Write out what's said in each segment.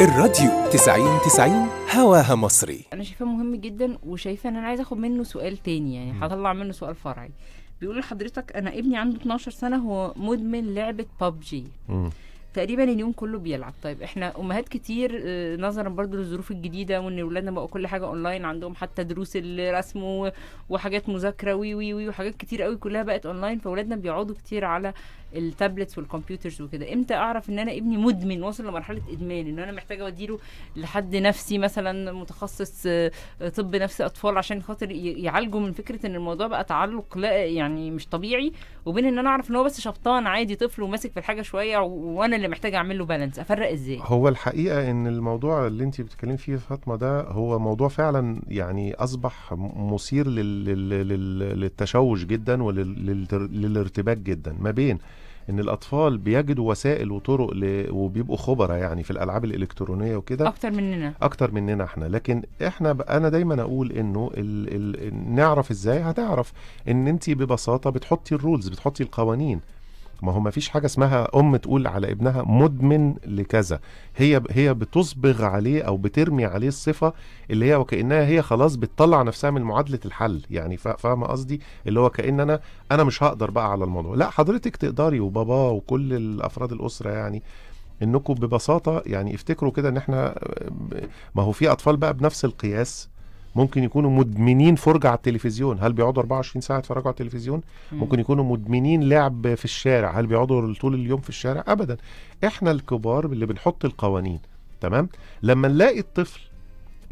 الراديو 90 90 هواها مصري انا شايفاه مهم جدا وشايفه ان انا عايزه اخد منه سؤال تاني يعني هطلع منه سؤال فرعي بيقول لحضرتك انا ابني عنده 12 سنه هو مدمن لعبه ببجي تقريبا اليوم كله بيلعب طيب احنا امهات كتير آه، نظرا برضو للظروف الجديده وان اولادنا بقوا كل حاجه اونلاين عندهم حتى دروس الرسم وحاجات مذاكره وي وي وي وحاجات كتير قوي كلها بقت اونلاين فاولادنا بيقعدوا كتير على التابلتس والكمبيوترز وكده امتى اعرف ان انا ابني مدمن واصل لمرحله ادمان ان انا محتاجه اوديله لحد نفسي مثلا متخصص آه، طب نفسي اطفال عشان خاطر يعالجوا من فكره ان الموضوع بقى تعلق لا يعني مش طبيعي وبين ان انا اعرف ان هو بس شبطان عادي طفل وماسك في الحاجه شويه وانا اللي محتاج اعمل له بالانس افرق ازاي هو الحقيقه ان الموضوع اللي انت بتتكلمي فيه فاطمه ده هو موضوع فعلا يعني اصبح مثير لل... لل... للتشوش جدا وللارتباك ولل... جدا ما بين ان الاطفال بيجدوا وسائل وطرق ل... وبيبقوا خبراء يعني في الالعاب الالكترونيه وكده اكتر مننا اكتر مننا احنا لكن احنا ب... انا دايما اقول انه ال... ال... نعرف ازاي هتعرف ان انت ببساطه بتحطي الرولز بتحطي القوانين ما هو ما فيش حاجه اسمها ام تقول على ابنها مدمن لكذا هي هي بتصبغ عليه او بترمي عليه الصفه اللي هي وكانها هي خلاص بتطلع نفسها من معادله الحل يعني فاهمه قصدي اللي هو كان انا انا مش هقدر بقى على الموضوع لا حضرتك تقدري وبابا وكل الافراد الاسره يعني انكم ببساطه يعني افتكروا كده ان احنا ما هو في اطفال بقى بنفس القياس ممكن يكونوا مدمنين فرجه على التلفزيون هل بيقعدوا 24 ساعه يتفرجوا على التلفزيون ممكن يكونوا مدمنين لعب في الشارع هل بيقعدوا طول اليوم في الشارع ابدا احنا الكبار اللي بنحط القوانين تمام لما نلاقي الطفل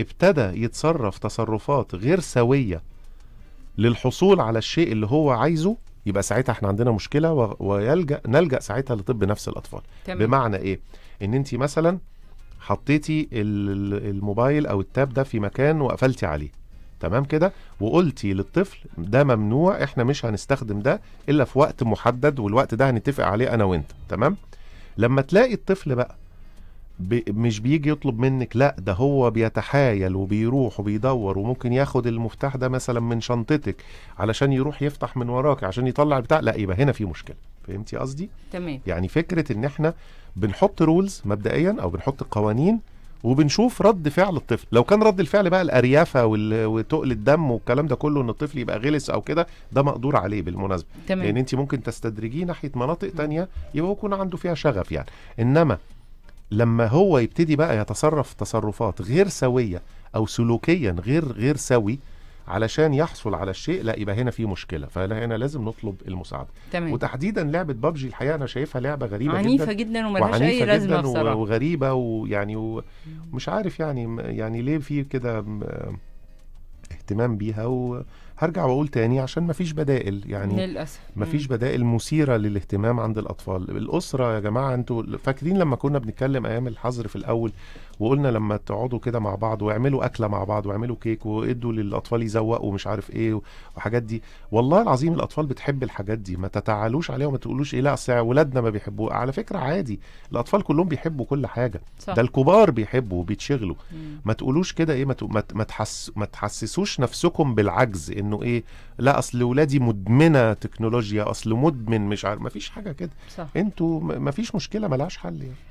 ابتدى يتصرف تصرفات غير سويه للحصول على الشيء اللي هو عايزه يبقى ساعتها احنا عندنا مشكله ويلجا نلجا ساعتها لطب نفس الاطفال تمام. بمعنى ايه ان انت مثلا حطيتي الموبايل او التاب ده في مكان وقفلتي عليه تمام كده وقلتي للطفل ده ممنوع احنا مش هنستخدم ده الا في وقت محدد والوقت ده هنتفق عليه انا وانت تمام لما تلاقي الطفل بقى بي مش بيجي يطلب منك لا ده هو بيتحايل وبيروح وبيدور وممكن ياخد المفتاح ده مثلا من شنطتك علشان يروح يفتح من وراك عشان يطلع البتاع لا يبقى هنا في مشكله فهمتي قصدي تمام يعني فكره ان احنا بنحط رولز مبدئيا او بنحط قوانين وبنشوف رد فعل الطفل لو كان رد الفعل بقى الاريافه وتقل الدم والكلام ده كله ان الطفل يبقى غلس او كده ده مقدور عليه بالمناسبه تمام. لان انت ممكن تستدرجيه ناحيه مناطق تانية يبقى يكون عنده فيها شغف يعني انما لما هو يبتدي بقى يتصرف تصرفات غير سويه او سلوكيا غير غير سوي علشان يحصل على الشيء لا يبقى هنا في مشكله فهنا لازم نطلب المساعده تمام. وتحديدا لعبه بابجي الحقيقه انا شايفها لعبه غريبه عنيفه جدا, جدا وملهاش اي لازمه بصراحه وغريبه ويعني ومش عارف يعني يعني ليه في كده اهتمام بيها هرجع واقول تاني عشان مفيش بدائل يعني للاسف مفيش بدائل مثيره للاهتمام عند الاطفال الاسره يا جماعه انتوا فاكرين لما كنا بنتكلم ايام الحظر في الاول وقلنا لما تقعدوا كده مع بعض واعملوا اكله مع بعض واعملوا كيك وادوا للاطفال يزوقوا ومش عارف ايه وحاجات دي والله العظيم الاطفال بتحب الحاجات دي ما تتعالوش عليها وما تقولوش ايه لا اصل ولادنا ما بيحبوها على فكره عادي الاطفال كلهم بيحبوا كل حاجه صح. ده الكبار بيحبوا وبيتشغلوا ما تقولوش كده ايه ما ما تحس ما تحسسوش نفسكم بالعجز ان انه ايه لا اصل ولادي مدمنه تكنولوجيا اصل مدمن مش عارف مفيش حاجه كده انتوا مفيش مشكله ملهاش حل يعني